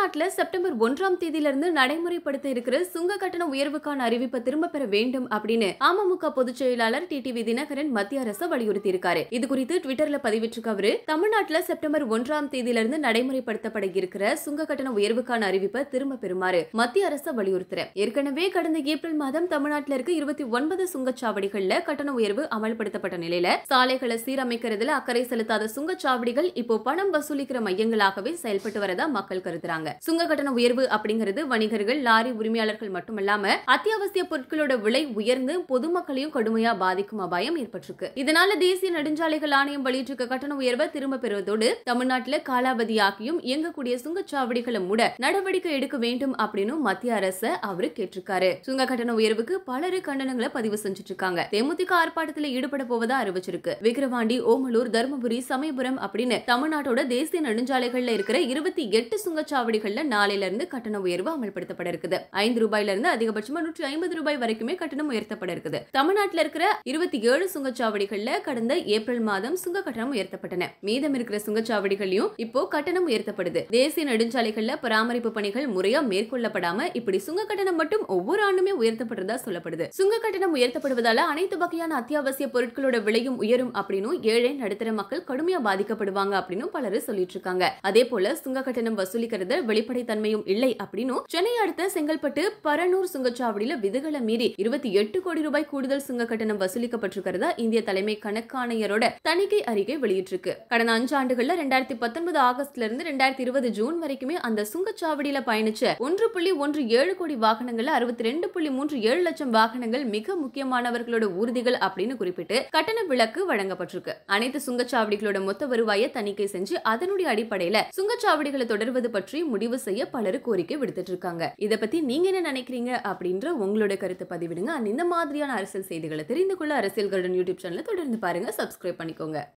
தமிழ்நாட்டில் செப்டம்பர் ஒன்றாம் தேதியிலிருந்து நடைமுறைப்படுத்த இருக்கிற சுங்க கட்டண உயர்வுக்கான அறிவிப்பை திரும்ப பெற வேண்டும் அப்படின்னு அமமுக பொதுச் செயலாளர் டி டிவி தினகரன் மத்திய அரசு வலியுறுத்தி இருக்காரு இது குறித்து ட்விட்டர்ல பதிவிட்டிருக்க அவரு தமிழ்நாட்டில் செப்டம்பர் ஒன்றாம் தேதியிலிருந்து நடைமுறைப்படுத்தப்பட இருக்கிற சுங்க கட்டண உயர்வுக்கான அறிவிப்பை திரும்ப பெறுமாறு மத்திய அரசு வலியுறுத்துற ஏற்கனவே கடந்த ஏப்ரல் மாதம் தமிழ்நாட்டில் இருக்க இருபத்தி ஒன்பது சுங்கச்சாவடிகள்ல கட்டண உயர்வு அமல்படுத்தப்பட்ட நிலையில சாலைகளை சீரமைக்கிறதுல அக்கறை செலுத்தாத சுங்கச்சாவடிகள் இப்போ பணம் வசூலிக்கிற மையங்களாகவே செயல்பட்டு வரதா மக்கள் கருதுறாங்க சுங்க கட்டண உயர்வு அப்படிங்கிறது வணிகர்கள் லாரி உரிமையாளர்கள் மட்டுமல்லாம அத்தியாவசிய பொருட்களோட விலை உயர்ந்து பொதுமக்களையும் கடுமையா பாதிக்கும் அபாயம் ஏற்பட்டிருக்கு இதனால தேசிய நெடுஞ்சாலைகள் ஆணையம் வெளியிட்டிருக்க கட்டண உயர்வை திரும்ப பெறுவதோடு தமிழ்நாட்டில் காலாவதியாகியும் இயங்கக்கூடிய சுங்கச்சாவடிகளை மூட நடவடிக்கை எடுக்க வேண்டும் அப்படின்னு மத்திய அரசு அவரு கேட்டிருக்காரு சுங்க கட்டண உயர்வுக்கு பலரு கண்டனங்களை பதிவு செஞ்சிட்டு இருக்காங்க தேமுதிக ஆர்ப்பாட்டத்தில் ஈடுபட போவதா அறிவிச்சிருக்கு விக்கிரவாண்டி ஓமலூர் தருமபுரி சமயபுரம் அப்படின்னு தமிழ்நாட்டோட தேசிய நெடுஞ்சாலைகள்ல இருக்கிற இருபத்தி எட்டு சுங்கச்சாவடி கல்லூரிகளில் நாளையிலிருந்து கட்டண உயர்வு அமல்படுத்தப்பட இருக்குது ஐந்து ரூபாயில இருந்து அதிகபட்சமா நூற்றி ஐம்பது ரூபாய் வரைக்குமே கட்டணம் உயர்த்தப்பட இருக்குது தமிழ்நாட்டில் இருக்கிற இருபத்தி ஏழு சுங்கச்சாவடிகள்ல கடந்த ஏப்ரல் மாதம் சுங்க கட்டணம் உயர்த்தப்பட்டன மீதம் இருக்கிற சுங்கச்சாவடிகளையும் இப்போ கட்டணம் உயர்த்தப்படுது தேசிய நெடுஞ்சாலைகள்ல பராமரிப்பு பணிகள் முறையா மேற்கொள்ளப்படாம இப்படி சுங்க கட்டணம் மட்டும் ஒவ்வொரு ஆண்டுமே உயர்த்தப்படுறதா சொல்லப்படுது சுங்க கட்டணம் உயர்த்தப்படுவதால அனைத்து வகையான அத்தியாவசிய பொருட்களோட விலையும் உயரும் அப்படின்னு ஏழை நடுத்தர மக்கள் கடுமையா பாதிக்கப்படுவாங்க அப்படின்னு பலரும் சொல்லிட்டு இருக்காங்க அதே போல சுங்க கட்டணம் வசூலிக்கிறது வெளிப்படைத்தன்மையும் இல்லை அப்படின்னு சென்னை அடுத்த செங்கல்பட்டு பரனூர் சுங்கச்சாவடியில விதிகளை மீறி இருபத்தி எட்டு கோடி ரூபாய் கூடுதல் சுங்க கட்டணம் வசூலிக்கப்பட்டிருக்கிறதா இந்திய தலைமை கணக்காணையரோட தணிக்கை அறிக்கை வெளியிட்டிருக்கு கடந்த அஞ்சு ஆண்டுகள்ல ரெண்டாயிரத்தி பத்தொன்பது ஆகஸ்ட்ல இருந்து ரெண்டாயிரத்தி இருபது ஜூன் வரைக்குமே அந்த சுங்கச்சாவடியில பயணிச்ச ஒன்று புள்ளி ஒன்று ஏழு கோடி வாகனங்கள்ல அறுபத்தி ரெண்டு புள்ளி மூன்று ஏழு லட்சம் வாகனங்கள் மிக முக்கியமானவர்களோட ஊர்திகள் அப்படின்னு குறிப்பிட்டு கட்டண விளக்கு வழங்கப்பட்டிருக்கு அனைத்து சுங்கச்சாவடிகளோட மொத்த வருவாயை தணிக்கை செஞ்சு அதனுடைய அடிப்படையில சுங்கச்சாவடிகளை தொடர்வது பற்றி முடிவு செய்ய பலர் கோரிக்கை விடுத்துட்டு இருக்காங்க இதை பத்தி நீங்க என்ன நினைக்கிறீங்க அப்படின்ற உங்களோட கருத்தை பதிவிடுங்க அண்ட் இந்த மாதிரியான அரசியல் செய்திகளை தெரிந்து கொள்ள அரசியல் யூடியூப் சேனல தொடர்ந்து பாருங்க சப்ஸ்கிரைப் பண்ணிக்கோங்க